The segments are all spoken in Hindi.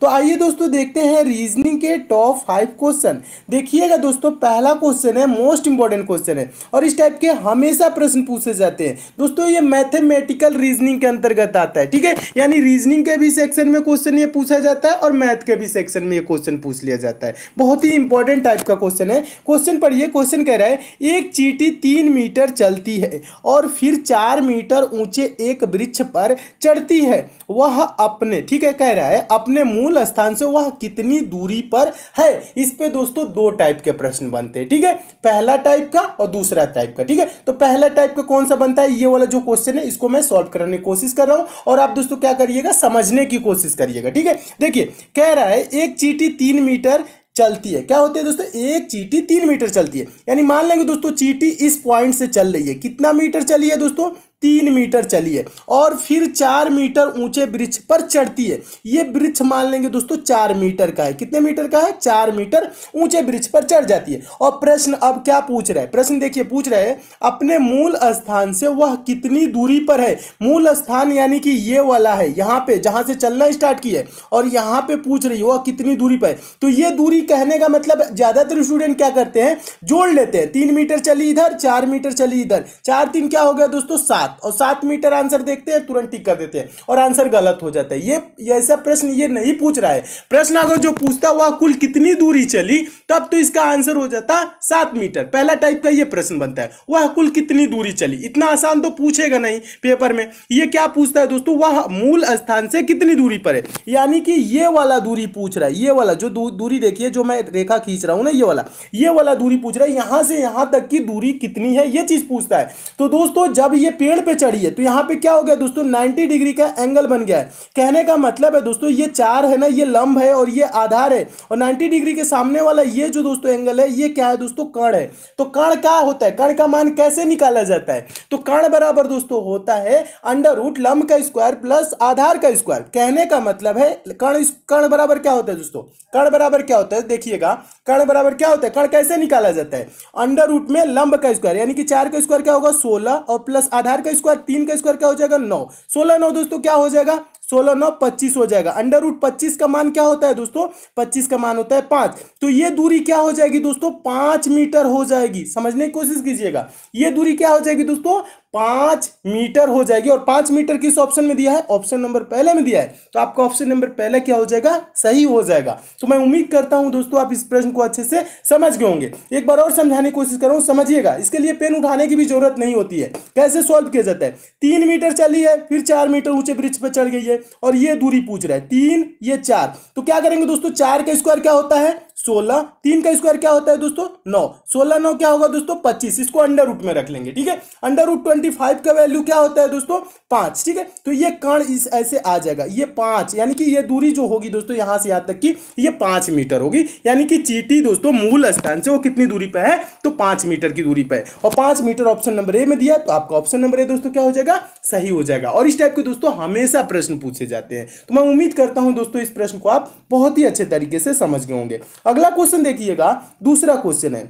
तो आइए दोस्तों देखते हैं रीजनिंग के टॉप फाइव क्वेश्चन देखिएगा दोस्तों पहला क्वेश्चन है मोस्ट इंपॉर्टेंट क्वेश्चन है और इस टाइप के हमेशा प्रश्न पूछे जाते हैं दोस्तों ये मैथमेटिकल रीजनिंग के अंतर्गत आता है ठीक है यानी रीजनिंग के भी सेक्शन में क्वेश्चन ये पूछा जाता है और मैथ के भी सेक्शन में ये क्वेश्चन पूछ लिया जाता है बहुत ही इंपॉर्टेंट टाइप का क्वेश्चन है क्वेश्चन पढ़िए क्वेश्चन कह रहा है एक चीटी तीन मीटर चलती है और फिर चार मीटर ऊंचे एक वृक्ष पर चढ़ती है वह अपने ठीक है कह रहा है अपने अपने मूल स्थान से वह कितनी दूरी पर है इस पे दोस्तों दो टाइप के प्रश्न बनते हैं ठीक है पहला टाइप का और दूसरा टाइप का ठीक है तो पहला टाइप का कौन सा बनता है ये वाला जो क्वेश्चन है इसको मैं सॉल्व करने की कोशिश कर रहा हूं और आप दोस्तों क्या करिएगा समझने की कोशिश करिएगा ठीक है देखिए कह रहा है एक चीटी तीन मीटर चलती है क्या होती है दोस्तों एक चीटी तीन मीटर चलती है यानी मान लेंगे दोस्तों चीटी इस पॉइंट से चल रही है कितना मीटर चली है दोस्तों तीन मीटर चली है और फिर चार मीटर ऊंचे वृक्ष पर चढ़ती है ये वृक्ष मान लेंगे दोस्तों चार मीटर का है कितने मीटर का है चार मीटर ऊंचे वृक्ष पर चढ़ जाती है और प्रश्न अब क्या पूछ रहा है प्रश्न देखिए पूछ रहे हैं अपने मूल स्थान से वह कितनी दूरी पर है मूल स्थान यानी कि ये वाला है यहाँ पे जहां से चलना स्टार्ट किया है और यहाँ पे पूछ रही है वह कितनी दूरी पर है तो ये दूरी कहने का मतलब ज्यादातर स्टूडेंट क्या करते हैं जोड़ लेते हैं तीन मीटर चली इधर चार मीटर चली इधर चार तीन क्या हो गया दोस्तों सात सात और सात मीटर आंसर देखते हैं तुरंत टिक कर देते हैं और आंसर गलत हो जाता है ये ऐसा प्रश्न ये नहीं पूछ रहा है प्रश्न अगर जो पूछता हुआ कुल कितनी दूरी चली तब तो इसका आंसर हो जाता सात मीटर पहला टाइप का ये प्रश्न बनता है वह कुल कितनी दूरी चली इतना आसान तो पूछेगा नहीं पेपर में ये क्या पूछता है दोस्तों वह मूल स्थान से कितनी दूरी पर है यानी कि ये वाला दूरी पूछ रहा है ये वाला जो दूरी देखिए जो मैं रेखा खींच रहा हूं ना ये वाला ये वाला दूरी पूछ रहा है यहां से यहां तक की दूरी कितनी है ये चीज पूछता है तो दोस्तों जब ये पेड़ साइड पे चढ़ी है तो यहाँ पे क्या हो गया दोस्तों 90 डिग्री का एंगल बन गया है कहने का मतलब है दोस्तों ये चार है ना ये लंब है और ये आधार है और 90 डिग्री के सामने वाला ये जो दोस्तों एंगल है ये क्या है दोस्तों कण है तो कण क्या होता है कण का मान कैसे निकाला जाता है तो कर्ण बराबर दोस्तों होता है अंडर रूट लंब का स्क्वायर प्लस आधार का स्क्वायर कहने का मतलब है कर्ण कर्ण बराबर क्या होता है दोस्तों कर्ण बराबर क्या होता है देखिएगा कर्ण बराबर क्या होता है कर्ण कैसे निकाला जाता है अंडर रूट में लंब का स्क्वायर यानी कि चार का स्क्वायर क्या होगा सोलह और प्लस आधार का का स्क्वायर तीन का स्क्वायर क्या हो जाएगा नौ सोलह नौ दोस्तों क्या हो जाएगा सोलह नौ पच्चीस हो जाएगा अंडर रूट पच्चीस का मान क्या होता है दोस्तों पच्चीस का मान होता है पांच तो ये दूरी क्या हो जाएगी दोस्तों पांच मीटर हो जाएगी समझने की कोशिश कीजिएगा ये दूरी क्या हो जाएगी दोस्तों पांच मीटर हो जाएगी और पांच मीटर किस ऑप्शन में दिया है ऑप्शन नंबर पहले में दिया है तो आपका ऑप्शन नंबर पहला क्या हो जाएगा सही हो जाएगा तो मैं उम्मीद करता हूं दोस्तों आप इस प्रश्न को अच्छे से समझ गए होंगे एक बार और समझाने की कोशिश करूं समझिएगा इसके लिए पेन उठाने की भी जरूरत नहीं होती है कैसे सॉल्व किया जाता है तीन मीटर चली है फिर चार मीटर ऊंचे ब्रिज पर चढ़ गई है और ये दूरी पूछ रहा है तीन ये चार तो क्या करेंगे दोस्तों चार का स्क्वायर क्या होता है सोलह तीन का स्क्वायर क्या होता है दोस्तों नौ सोलह नौ क्या होगा दोस्तों पच्चीस इसको अंडर रूट में रख लेंगे ठीक है अंडर रूट ट्वेंटी फाइव का वैल्यू क्या होता है दोस्तों पांच ठीक है तो ये कण इस ऐसे आ जाएगा ये पांच यानी कि ये दूरी जो होगी दोस्तों यहां से यहां तक की ये पांच मीटर होगी यानी कि चीटी दोस्तों मूल स्थान से वो कितनी दूरी पर है तो पांच मीटर की दूरी पर है और पांच मीटर ऑप्शन नंबर ए में दिया तो आपका ऑप्शन नंबर ए दोस्तों क्या हो जाएगा सही हो जाएगा और इस टाइप के दोस्तों हमेशा प्रश्न पूछे जाते हैं तो मैं उम्मीद करता हूं दोस्तों इस प्रश्न को आप बहुत ही अच्छे तरीके से समझ गए होंगे अगला क्वेश्चन देखिएगा दूसरा क्वेश्चन है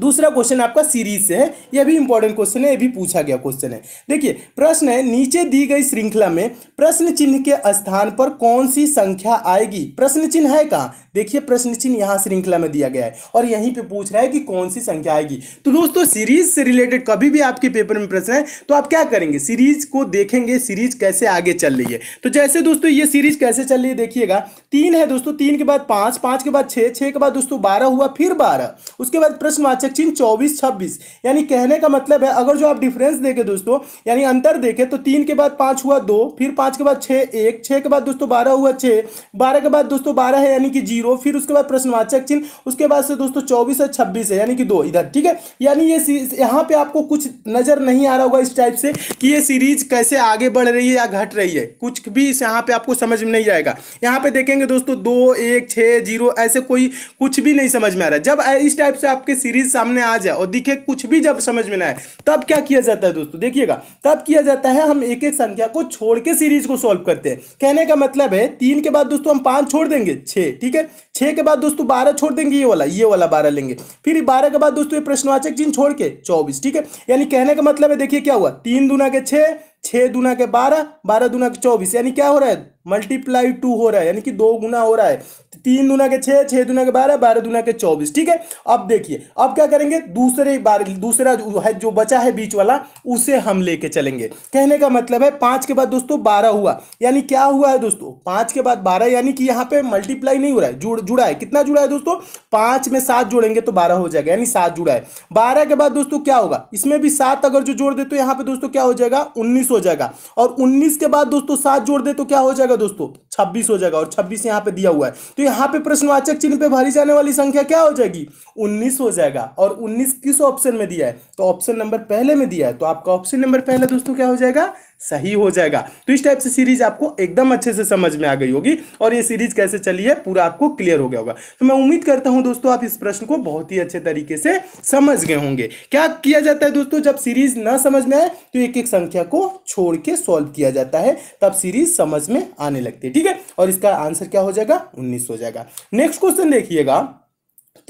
दूसरा क्वेश्चन आपका सीरीज से है यह भी इंपॉर्टेंट क्वेश्चन है यह भी पूछा गया क्वेश्चन है देखिए प्रश्न है नीचे दी गई श्रृंखला में प्रश्न चिन्ह के स्थान पर कौन सी संख्या आएगी प्रश्न चिन्ह है कहाँ देखिए प्रश्न चिन्ह यहाँ श्रृंखला में दिया गया है और यहीं पे पूछ रहा है कि कौन सी संख्या आएगी तो दोस्तों सीरीज से रिलेटेड कभी भी आपके पेपर में प्रश्न है तो आप क्या करेंगे सीरीज को देखेंगे सीरीज कैसे आगे चल रही है तो जैसे दोस्तों ये सीरीज कैसे चल रही है देखिएगा तीन है दोस्तों तीन के बाद पाँच पाँच के बाद छः छः के बाद दोस्तों बारह हुआ फिर बारह उसके बाद प्रश्न सेक्शन चौबीस छब्बीस यानी कहने का मतलब है अगर जो आप डिफरेंस देखें दोस्तों यानी अंतर देखें तो तीन के बाद पांच हुआ दो फिर पांच के बाद छः एक छः के बाद दोस्तों बारह हुआ छः बारह के बाद दोस्तों बारह है यानी कि जीरो फिर उसके बाद प्रश्नवाचक चिन्ह उसके बाद से दोस्तों चौबीस है छब्बीस है यानी कि दो इधर ठीक है यानी ये यहाँ पे आपको कुछ नजर नहीं आ रहा होगा इस टाइप से कि ये सीरीज कैसे आगे बढ़ रही है या घट रही है कुछ भी इस यहाँ पे आपको समझ में नहीं आएगा यहाँ पे देखेंगे दोस्तों दो एक छः जीरो ऐसे कोई कुछ भी नहीं समझ में आ रहा जब इस टाइप से आपके सीरीज सामने आ जाए और दिखे कुछ भी जब समझ में ना आए तब क्या किया जाता है दोस्तों देखिएगा तब किया जाता है हम एक एक संख्या को छोड़ के सीरीज को सॉल्व करते हैं कहने का मतलब है तीन के बाद दोस्तों हम पांच छोड़ देंगे छह ठीक है छः के बाद दोस्तों बारह छोड़ देंगे ये वाला ये वाला बारह लेंगे फिर बारह के बाद दोस्तों ये प्रश्नवाचक चिन्ह छोड़ के चौबीस ठीक है यानी कहने का मतलब है देखिए क्या हुआ तीन दुना के छः छः दुना के बारह बारह दुना के चौबीस यानी क्या हो रहा है मल्टीप्लाई टू हो रहा है यानी कि दो गुना हो रहा है तीन दुना के छः छः दुना के बारह बारह दुना के चौबीस ठीक है अब देखिए अब क्या करेंगे दूसरे बार दूसरा जो है जो बचा है बीच वाला उसे हम लेके चलेंगे कहने का मतलब है पाँच के बाद दोस्तों बारह हुआ यानी क्या हुआ है दोस्तों पाँच के बाद बारह यानी कि यहाँ पे मल्टीप्लाई नहीं हो रहा है जुड़ जुड़ा है कितना जुड़ा है दोस्तों पांच में सात जोड़ेंगे तो बारह हो जाएगा यानी सात जुड़ा है बारह के बाद दोस्तों क्या होगा इसमें भी सात अगर जो जोड़ दे तो यहां पे दोस्तों क्या हो जाएगा उन्नीस हो जाएगा और उन्नीस के बाद दोस्तों सात जोड़ दे तो क्या हो जाएगा दोस्तों छब्बीस हो जाएगा और छब्बीस यहाँ पे दिया हुआ है तो यहाँ पे प्रश्नवाचक चिन्ह पे भरी जाने वाली संख्या क्या हो जाएगी उन्नीस हो जाएगा और उन्नीस किस ऑप्शन में दिया है तो ऑप्शन नंबर पहले में दिया है तो आपका ऑप्शन नंबर पहले दोस्तों क्या हो जाएगा सही हो जाएगा तो इस टाइप से सीरीज आपको एकदम अच्छे से समझ में आ गई होगी और ये सीरीज कैसे चली है पूरा आपको क्लियर हो गया होगा तो मैं उम्मीद करता हूं दोस्तों आप इस प्रश्न को बहुत ही अच्छे तरीके से समझ गए होंगे क्या किया जाता है दोस्तों जब सीरीज ना समझ में आए तो एक एक संख्या को छोड़ के सॉल्व किया जाता है तब सीरीज समझ में आने लगती है ठीक है और इसका आंसर क्या हो जाएगा उन्नीस हो जाएगा नेक्स्ट क्वेश्चन देखिएगा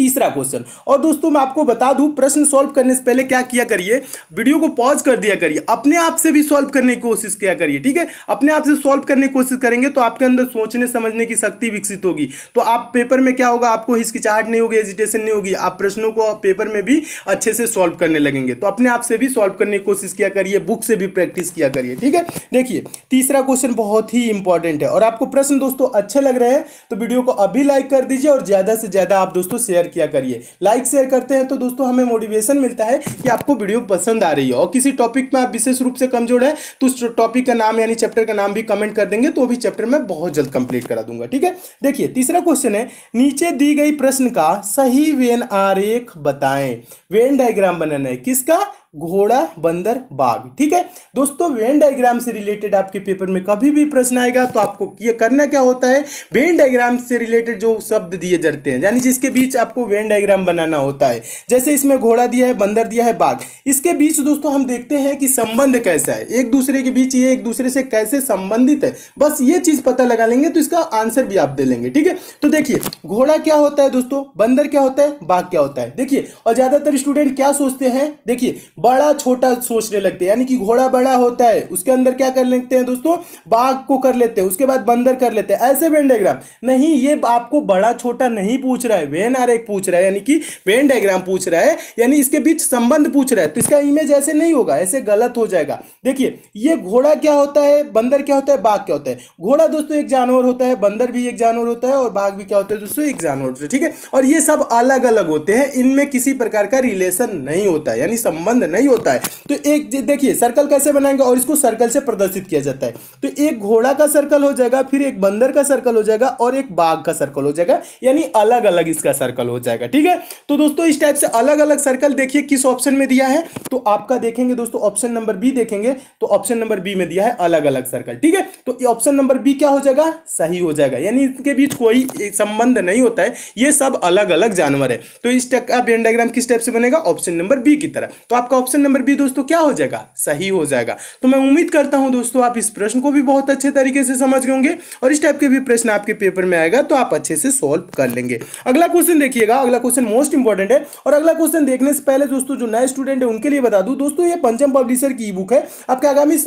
तीसरा क्वेश्चन और दोस्तों मैं आपको बता दूं प्रश्न सॉल्व करने से पहले क्या किया करिए वीडियो को पॉज कर दिया करिए अपने आप से भी सॉल्व करने की कोशिश किया करिए ठीक है अपने आप से सॉल्व करने की कोशिश करेंगे तो आपके अंदर सोचने समझने की शक्ति विकसित होगी तो आप पेपर में क्या होगा आपको हिचकिचाहट नहीं होगी एजिटेशन नहीं होगी आप प्रश्नों को पेपर में भी अच्छे से सॉल्व करने लगेंगे तो अपने आप से भी सॉल्व करने की कोशिश किया करिए बुक से भी प्रैक्टिस किया करिए ठीक है देखिए तीसरा क्वेश्चन बहुत ही इंपॉर्टेंट है और आपको प्रश्न दोस्तों अच्छे लग रहे हैं तो वीडियो को अभी लाइक कर दीजिए और ज्यादा से ज्यादा आप दोस्तों शेयर किया करिए लाइक शेयर करते हैं तो दोस्तों हमें मोटिवेशन मिलता है कि आपको वीडियो पसंद आ रही है और किसी टॉपिक में आप विशेष रूप से कमजोर है तो उस टॉपिक का नाम यानी चैप्टर का नाम भी कमेंट कर देंगे तो भी चैप्टर में बहुत जल्द कंप्लीट करा दूंगा ठीक है देखिए तीसरा क्वेश्चन है नीचे दी गई प्रश्न का सही वेन आरेख बताएं वेन डायग्राम बनाना है किसका घोड़ा बंदर बाघ ठीक है दोस्तों वेन डायग्राम से रिलेटेड आपके पेपर में कभी भी प्रश्न आएगा तो आपको ये करना क्या होता है वेन डायग्राम से रिलेटेड जो शब्द दिए जाते हैं यानी जिसके बीच आपको वेन डायग्राम बनाना होता है जैसे इसमें घोड़ा दिया है बंदर दिया है बाघ इसके बीच दोस्तों हम देखते हैं कि संबंध कैसा है एक दूसरे के बीच ये एक दूसरे से कैसे संबंधित है बस ये चीज पता लगा लेंगे तो इसका आंसर भी आप दे लेंगे ठीक है तो देखिए घोड़ा क्या होता है दोस्तों बंदर क्या होता है बाघ क्या होता है देखिए और ज्यादातर स्टूडेंट क्या सोचते हैं देखिए बड़ा छोटा सोचने लगते हैं यानी कि घोड़ा बड़ा होता है उसके अंदर क्या कर लेते हैं दोस्तों बाघ को कर लेते हैं उसके बाद बंदर कर लेते हैं ऐसे वेन डायग्राम नहीं ये आपको बड़ा छोटा नहीं पूछ रहा है वेन आर एक पूछ रहा है यानी कि वेन डायग्राम पूछ रहा है यानी इसके बीच संबंध पूछ रहा है तो इसका इमेज ऐसे नहीं होगा ऐसे गलत हो जाएगा देखिए ये घोड़ा क्या होता है बंदर क्या होता है बाघ क्या होता है घोड़ा दोस्तों एक जानवर होता है बंदर भी एक जानवर होता है और बाघ भी क्या होता है दोस्तों एक जानवर होता है ठीक है और ये सब अलग अलग होते हैं इनमें किसी प्रकार का रिलेशन नहीं होता यानी संबंध नहीं होता है तो एक देखिए सर्कल कैसे बनाएंगे और इसको सर्कल से प्रदर्शित किया जाता है तो एक घोड़ा का सर्कल हो जाएगा फिर एक बंदर का सर्कल हो जाएगा और एक बाघ का सर्कल हो जाएगा यानी अलग अलग इसका सर्कल हो जाएगा ठीक है तो दोस्तों इस टाइप से अलग अलग सर्कल देखिए किस ऑप्शन में दिया है तो आपका देखेंगे दोस्तों ऑप्शन नंबर बी देखेंगे तो ऑप्शन नंबर बी में दिया है अलग अलग सर्कल ठीक है तो ऑप्शन नंबर बी क्या हो जाएगा सही हो जाएगा यानी इसके बीच कोई संबंध नहीं होता है ये सब अलग अलग जानवर है तो इस टाइप का बेन डायग्राम किस टाइप से बनेगा ऑप्शन नंबर बी की तरह तो आपका ऑप्शन नंबर बी दोस्तों क्या हो जाएगा सही हो जाएगा तो मैं उम्मीद करता हूं दोस्तों आप इस प्रश्न को भी बहुत अच्छे तरीके से समझ गए होंगे और इस टाइप के भी प्रश्न आपके पेपर में आएगा तो आप अच्छे से सोल्व कर लेंगे अगला क्वेश्चन देखिएगा अगला क्वेश्चन मोस्ट इंपॉर्टेंट है और अगला क्वेश्चन देखने से पहले दोस्तों जो नए स्टूडेंट है उनके लिए बता दू दोस्तों ये पंचम पब्लिशर की ई बुक है आपके आगामी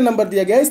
नंबर दिया गया है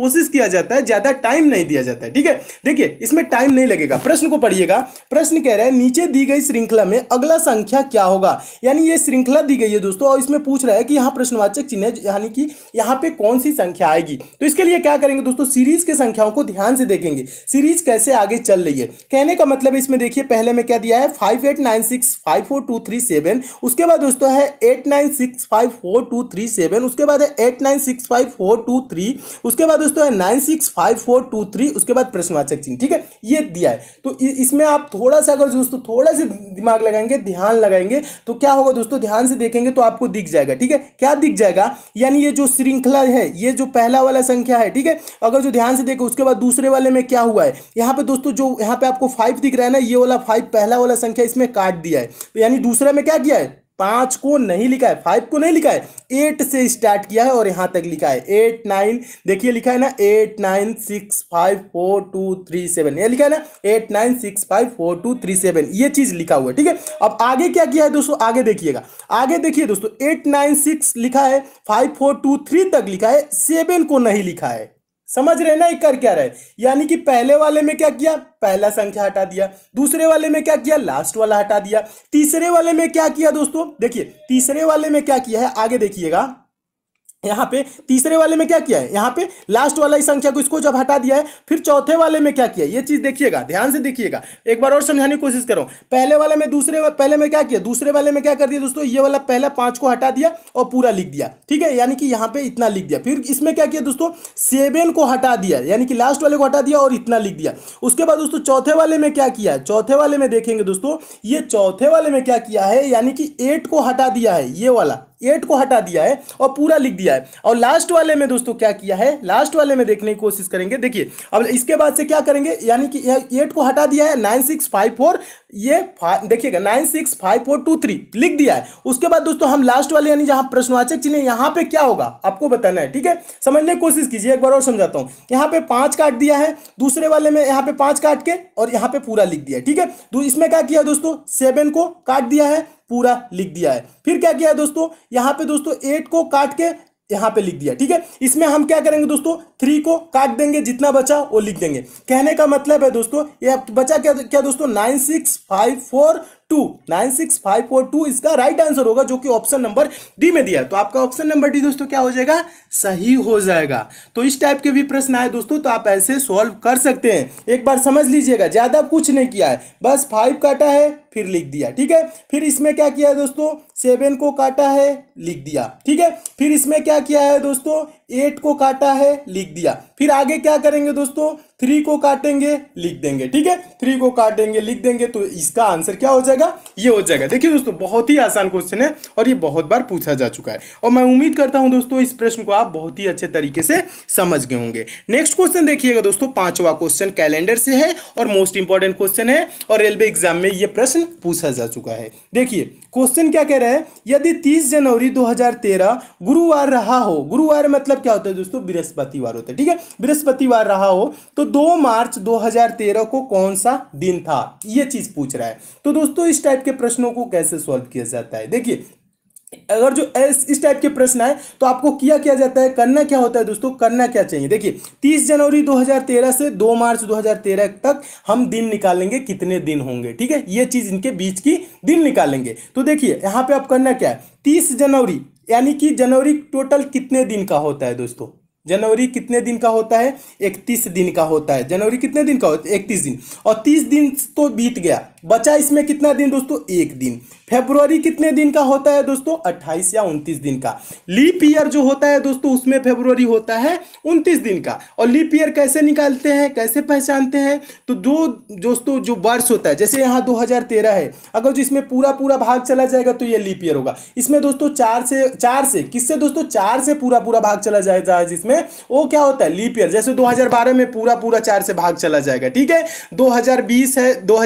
कोशिश किया जाता है ज्यादा टाइम नहीं दिया जाता है ठीक है देखिए इसमें टाइम नहीं लगेगा प्रश्न को पढ़िएगा प्रश्न कह रहा है नीचे दी गई श्रृंखला में अगला संख्या क्या होगा यानी ये श्रृंखला दी गई है दोस्तों और इसमें पूछ रहा है कि यहाँ प्रश्नवाचक चिन्ह यानी कि यहाँ पे कौन सी संख्या आएगी तो इसके लिए क्या करेंगे दोस्तों सीरीज के संख्याओं को ध्यान से देखेंगे सीरीज कैसे आगे चल रही है कहने का मतलब इसमें देखिए पहले में क्या दिया है five eight nine six five four two three seven उसके बाद दोस्तों है eight nine six five four two three seven उसके बाद है eight nine six five four two three उसके बाद दोस्तों है nine six five four two three उसके बाद प्रश्नवाचक चिन्ह ठीक है ये दिया है तो इसमें आप थोड़ा सा अगर दोस्तों थोड़ा सा दिमाग लगाएंगे ध्यान लगाएंगे तो क्या होगा दोस्तों ध्यान से देखेंगे तो आपको दिख जाएगा ठीक है क्या दिख जाएगा यानी ये जो श्रृंखला है ये जो पहला वाला संख्या है ठीक है अगर जो ध्यान से देखो उसके बाद दूसरे वाले में क्या हुआ है यहाँ पे दोस्तों जो यहाँ पे आपको फाइव दिख रहा है ना ये वाला फाइव पहला वाला संख्या इसमें काट दिया है तो यानी दूसरे में क्या किया है पांच को नहीं लिखा है फाइव को नहीं लिखा है एट से स्टार्ट किया है और यहां तक लिखा है एट नाइन देखिए लिखा है ना eight nine six five four two three seven ये लिखा है ना eight nine six five four two three seven ये चीज लिखा हुआ है ठीक है अब आगे क्या किया है दोस्तों आगे देखिएगा आगे देखिए दोस्तों एट नाइन सिक्स लिखा है फाइव फोर टू थ्री तक लिखा है सेवन को नहीं लिखा है समझ रहे ना एक कर क्या रहे यानी कि पहले वाले में क्या किया पहला संख्या हटा दिया दूसरे वाले में क्या किया लास्ट वाला हटा दिया तीसरे वाले में क्या किया दोस्तों देखिए तीसरे वाले में क्या किया है आगे देखिएगा यहाँ पे तीसरे वाले में क्या किया है यहाँ पे लास्ट वाला ही संख्या को इसको जब हटा दिया है फिर चौथे वाले में क्या किया ये चीज देखिएगा ध्यान से देखिएगा एक बार और समझाने की कोशिश करो पहले वाले में दूसरे पहले में क्या किया दूसरे वाले में क्या कर दिया दोस्तों ये वाला पहला पांच को हटा दिया और पूरा लिख दिया ठीक है यानी कि यहाँ पे इतना लिख दिया फिर इसमें क्या किया दोस्तों सेवन को हटा दिया यानी कि लास्ट वाले को हटा दिया और इतना लिख दिया उसके बाद दोस्तों चौथे वाले में क्या किया चौथे वाले में देखेंगे दोस्तों ये चौथे वाले में क्या किया है यानी कि एट को हटा दिया है ये वाला एट को हटा दिया है और पूरा लिख दिया है और लास्ट वाले में दोस्तों क्या किया है लास्ट वाले में देखने की कोशिश करेंगे देखिए अब इसके बाद से क्या करेंगे यानी कि एट को हटा दिया है नाइन सिक्स फाइव फोर ये देखिएगा nine six five four two three लिख दिया है उसके बाद दोस्तों हम लास्ट वाले यानी जहां प्रश्नवाचक चिन्ह यहाँ पे क्या होगा आपको बताना है ठीक है समझने की कोशिश कीजिए एक बार और समझाता हूँ यहाँ पे पांच काट दिया है दूसरे वाले में यहाँ पे पांच काट के और यहाँ पे पूरा लिख दिया है ठीक है तो इसमें क्या किया दोस्तों सेवन को काट दिया है पूरा लिख दिया है फिर क्या किया दोस्तों यहां पे दोस्तों एट को काट के यहां पे लिख दिया ठीक है इसमें हम क्या करेंगे दोस्तों थ्री को काट देंगे जितना बचा वो लिख देंगे कहने का मतलब है दोस्तों ये बचा क्या क्या दोस्तों nine six five four two nine six five four two इसका राइट आंसर होगा जो कि ऑप्शन नंबर डी में दिया है तो आपका ऑप्शन नंबर डी दोस्तों क्या हो जाएगा सही हो जाएगा तो इस टाइप के भी प्रश्न आए दोस्तों तो आप ऐसे सॉल्व कर सकते हैं एक बार समझ लीजिएगा ज्यादा कुछ नहीं किया है बस फाइव काटा है फिर लिख दिया ठीक है फिर इसमें क्या किया है दोस्तों सेवन को काटा है लिख दिया ठीक है फिर इसमें क्या किया है दोस्तों एट को काटा है लिख दिया फिर आगे क्या करेंगे दोस्तों थ्री को काटेंगे लिख देंगे ठीक है थ्री को काटेंगे लिख देंगे तो इसका आंसर क्या हो जाएगा ये हो जाएगा देखिए दोस्तों बहुत ही आसान क्वेश्चन है और ये बहुत बार पूछा जा चुका है और मैं उम्मीद करता हूं दोस्तों इस प्रश्न को आप बहुत ही अच्छे तरीके से समझ गए होंगे नेक्स्ट क्वेश्चन देखिएगा दोस्तों पांचवा क्वेश्चन कैलेंडर से है और मोस्ट इंपॉर्टेंट क्वेश्चन है और रेलवे एग्जाम में यह प्रश्न पूछा जा चुका है देखिए क्वेश्चन क्या कह रहा है यदि तीस जनवरी दो गुरुवार रहा हो गुरुवार मतलब क्या होता है दोस्तों बृहस्पतिवार होता है ठीक है बृहस्पतिवार रहा हो तो दो मार्च 2013 को कौन सा दिन था ये चीज पूछ रहा है तो दोस्तों इस टाइप के प्रश्नों को कैसे सॉल्व किया जाता है देखिए अगर जो इस टाइप के प्रश्न आए तो आपको किया क्या जाता है करना क्या होता है दोस्तों करना क्या चाहिए देखिए 30 जनवरी 2013 से 2 मार्च 2013 तक हम दिन निकालेंगे कितने दिन होंगे ठीक है ये चीज इनके बीच की दिन निकालेंगे तो देखिए यहाँ पे आप करना क्या है 30 जनवरी यानी कि जनवरी टोटल कितने दिन का होता है दोस्तों जनवरी कितने दिन का होता है इकतीस दिन का होता है जनवरी कितने दिन का होता है इकतीस दिन और तीस दिन तो बीत गया बचा इसमें कितना दिन दोस्तों एक दिन फेब्रुवरी कितने दिन का होता है दोस्तों 28 या 29 दिन का लीप ईयर जो होता है दोस्तों उसमें फेब्रुवरी होता है 29 दिन का और लीप ईयर कैसे निकालते हैं कैसे पहचानते हैं तो दो दोस्तों जो वर्ष होता है जैसे यहाँ 2013 है अगर जो इसमें पूरा पूरा भाग चला जाएगा तो ये लीप ईयर होगा इसमें दोस्तों चार से चार से किससे दोस्तों चार से पूरा पूरा भाग चला जाएगा जिसमें वो क्या होता है लीप ईयर जैसे दो में पूरा पूरा चार से भाग चला जाएगा ठीक है दो है दो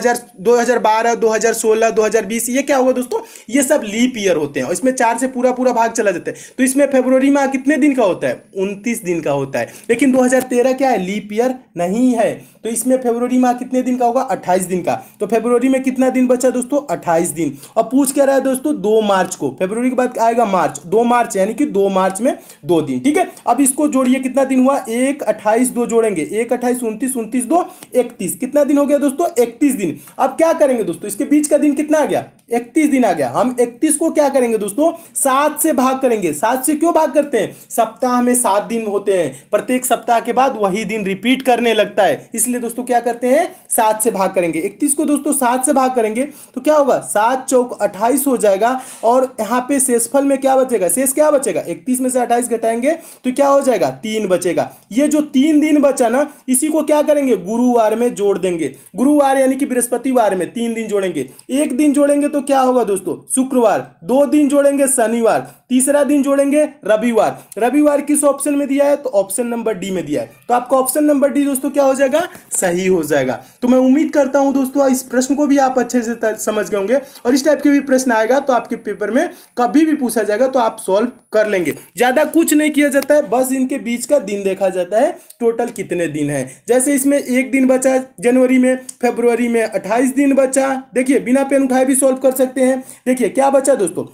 सोलह दो हजार बीस ये क्या होगा दोस्तों ये सब लीप ईयर होते हैं और इसमें चार से पूरा पूरा भाग चला जाता है तो इसमें फेब्रवरी माह कितने दिन का होता है उनतीस दिन का होता है लेकिन दो क्या है लीप ईयर नहीं है तो इसमें फेब्रवरी माह कितने दिन का होगा अट्ठाईस दिन का तो फेब्रवरी में कितना दिन बचा दोस्तों अट्ठाईस दिन और पूछ क्या रहा है दोस्तों दो मार्च को फेब्रवरी के बाद आएगा मार्च दो मार्च यानी कि दो मार्च में दो दिन ठीक है अब इसको जोड़िए कितना दिन हुआ एक अट्ठाईस दो जोड़ेंगे एक अट्ठाईस उन्तीस उन्तीस दो इकतीस कितना दिन हो गया दोस्तों इकतीस दिन अब क्या करेंगे दोस्तों इसके बीच का दिन कितना आ गया इकतीस 31 दिन आ गया हम 31 को क्या करेंगे दोस्तों सात से भाग करेंगे सात से क्यों भाग करते हैं सप्ताह में सात दिन होते हैं प्रत्येक सप्ताह के बाद वही दिन रिपीट करने लगता है इसलिए दोस्तों क्या करते हैं सात से भाग करेंगे इकतीस को दोस्तों सात से भाग करेंगे तो क्या होगा सात चौक अट्ठाईस हो जाएगा और यहाँ पे शेषफल में क्या बचेगा शेष क्या बचेगा इकतीस में से अट्ठाईस घटाएंगे तो क्या हो जाएगा तीन बचेगा ये जो तीन दिन बचा ना इसी को क्या करेंगे गुरुवार में जोड़ देंगे गुरुवार यानी कि बृहस्पतिवार में तीन दिन जोड़ेंगे एक दिन जोड़ेंगे तो क्या होगा होगा दोस्तों शुक्रवार दो दिन जोड़ेंगे शनिवार तीसरा दिन जोड़ेंगे रविवार रविवार किस ऑप्शन में दिया है तो ऑप्शन नंबर डी में दिया है तो आपका ऑप्शन नंबर डी दोस्तों क्या हो जाएगा सही हो जाएगा तो मैं उम्मीद करता हूं दोस्तों इस प्रश्न को भी आप अच्छे से समझ गए होंगे और इस टाइप के भी प्रश्न आएगा तो आपके पेपर में कभी भी पूछा जाएगा तो आप सॉल्व कर लेंगे ज्यादा कुछ नहीं किया जाता है बस इनके बीच का दिन देखा जाता है टोटल कितने दिन है जैसे इसमें एक दिन बचा जनवरी में फेब्रुवरी में अट्ठाईस दिन बचा देखिए बिना पेन उठाए भी सॉल्व कर सकते हैं देखिए क्या बचा दोस्तों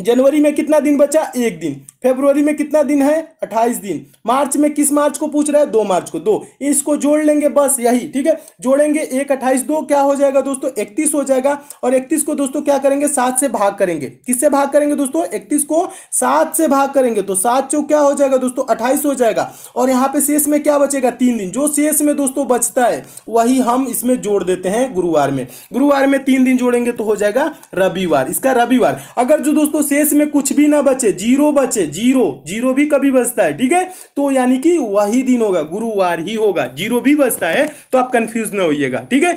जनवरी में कितना दिन बचा एक दिन फेब्रुवरी में कितना दिन है अट्ठाईस दिन मार्च में किस मार्च को पूछ रहा है दो मार्च को दो इसको जोड़ लेंगे बस यही ठीक है जोड़ेंगे एक अट्ठाईस दो क्या हो जाएगा दोस्तों इकतीस हो जाएगा और इकतीस को दोस्तों क्या करेंगे सात से भाग करेंगे किससे भाग करेंगे दोस्तों इकतीस को सात से भाग करेंगे तो सात चौक क्या हो जाएगा दोस्तों अट्ठाईस हो जाएगा और यहाँ पे शेष में क्या बचेगा तीन दिन जो शेष में दोस्तों बचता है वही हम इसमें जोड़ देते हैं गुरुवार में गुरुवार में तीन दिन जोड़ेंगे तो हो जाएगा रविवार इसका रविवार अगर जो दोस्तों शेष में कुछ भी ना बचे जीरो बचे जीरो जीरो भी कभी बचता है ठीक है तो यानी कि वही दिन होगा गुरुवार ही होगा जीरो भी बचता है तो आप कंफ्यूज ना होइएगा ठीक है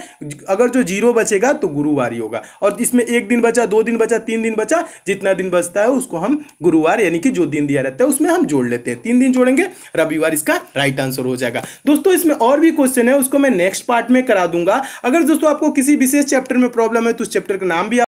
अगर जो जीरो बचेगा तो गुरुवार ही होगा और इसमें एक दिन बचा दो दिन बचा तीन दिन बचा जितना दिन बचता है उसको हम गुरुवार यानी कि जो दिन दिया रहता है उसमें हम जोड़ लेते हैं तीन दिन जोड़ेंगे रविवार इसका राइट आंसर हो जाएगा दोस्तों इसमें और भी क्वेश्चन है उसको मैं नेक्स्ट पार्ट में करा दूंगा अगर दोस्तों आपको किसी विशेष चैप्टर में प्रॉब्लम है तो उस चैप्टर का नाम भी